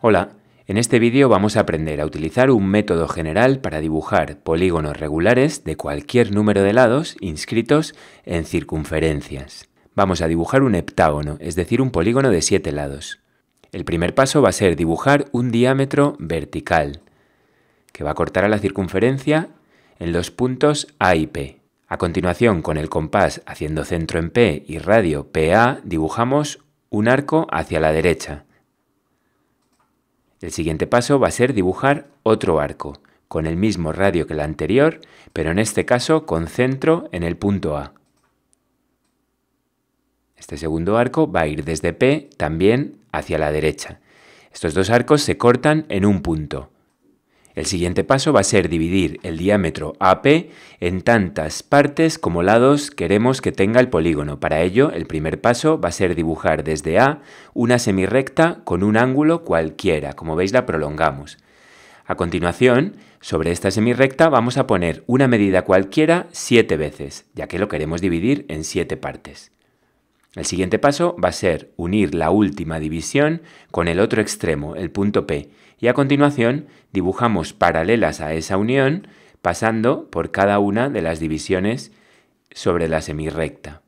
Hola, en este vídeo vamos a aprender a utilizar un método general para dibujar polígonos regulares de cualquier número de lados inscritos en circunferencias. Vamos a dibujar un heptágono, es decir, un polígono de siete lados. El primer paso va a ser dibujar un diámetro vertical que va a cortar a la circunferencia en los puntos A y P. A continuación, con el compás haciendo centro en P y radio PA, dibujamos un arco hacia la derecha. El siguiente paso va a ser dibujar otro arco, con el mismo radio que el anterior, pero en este caso con centro en el punto A. Este segundo arco va a ir desde P también hacia la derecha. Estos dos arcos se cortan en un punto. El siguiente paso va a ser dividir el diámetro AP en tantas partes como lados queremos que tenga el polígono. Para ello, el primer paso va a ser dibujar desde A una semirrecta con un ángulo cualquiera. Como veis, la prolongamos. A continuación, sobre esta semirrecta vamos a poner una medida cualquiera siete veces, ya que lo queremos dividir en siete partes. El siguiente paso va a ser unir la última división con el otro extremo, el punto P, y a continuación dibujamos paralelas a esa unión pasando por cada una de las divisiones sobre la semirrecta.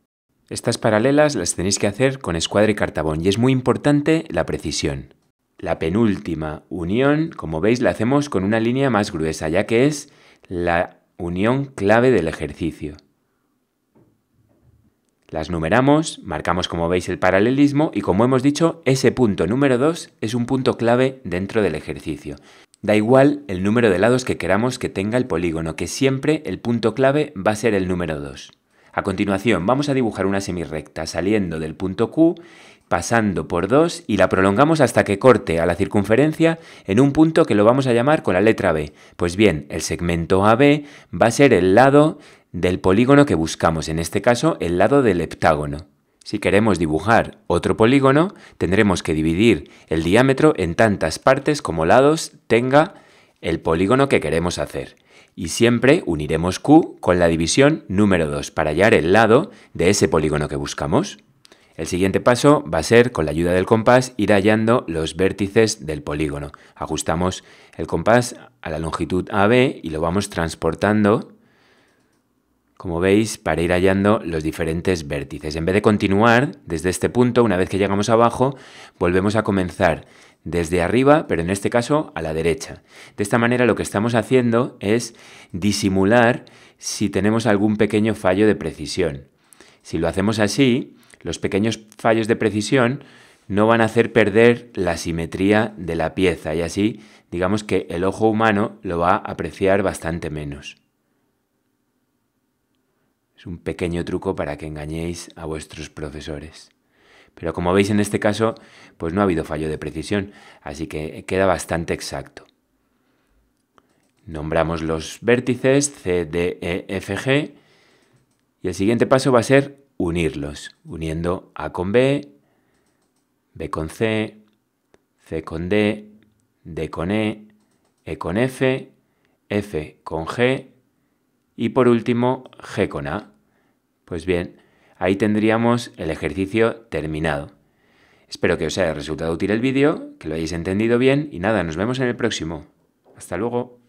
Estas paralelas las tenéis que hacer con escuadra y cartabón y es muy importante la precisión. La penúltima unión, como veis, la hacemos con una línea más gruesa, ya que es la unión clave del ejercicio. Las numeramos, marcamos como veis el paralelismo y como hemos dicho, ese punto número 2 es un punto clave dentro del ejercicio. Da igual el número de lados que queramos que tenga el polígono, que siempre el punto clave va a ser el número 2. A continuación vamos a dibujar una semirrecta saliendo del punto Q, pasando por 2 y la prolongamos hasta que corte a la circunferencia en un punto que lo vamos a llamar con la letra B. Pues bien, el segmento AB va a ser el lado del polígono que buscamos, en este caso el lado del heptágono. Si queremos dibujar otro polígono, tendremos que dividir el diámetro en tantas partes como lados tenga el polígono que queremos hacer. Y siempre uniremos Q con la división número 2 para hallar el lado de ese polígono que buscamos. El siguiente paso va a ser, con la ayuda del compás, ir hallando los vértices del polígono. Ajustamos el compás a la longitud AB y lo vamos transportando como veis, para ir hallando los diferentes vértices. En vez de continuar desde este punto, una vez que llegamos abajo, volvemos a comenzar desde arriba, pero en este caso a la derecha. De esta manera lo que estamos haciendo es disimular si tenemos algún pequeño fallo de precisión. Si lo hacemos así, los pequeños fallos de precisión no van a hacer perder la simetría de la pieza y así digamos que el ojo humano lo va a apreciar bastante menos un pequeño truco para que engañéis a vuestros profesores. Pero como veis en este caso, pues no ha habido fallo de precisión, así que queda bastante exacto. Nombramos los vértices C, D, E, F, G y el siguiente paso va a ser unirlos, uniendo A con B, B con C, C con D, D con E, E con F, F con G y por último G con A. Pues bien, ahí tendríamos el ejercicio terminado. Espero que os haya resultado útil el vídeo, que lo hayáis entendido bien y nada, nos vemos en el próximo. Hasta luego.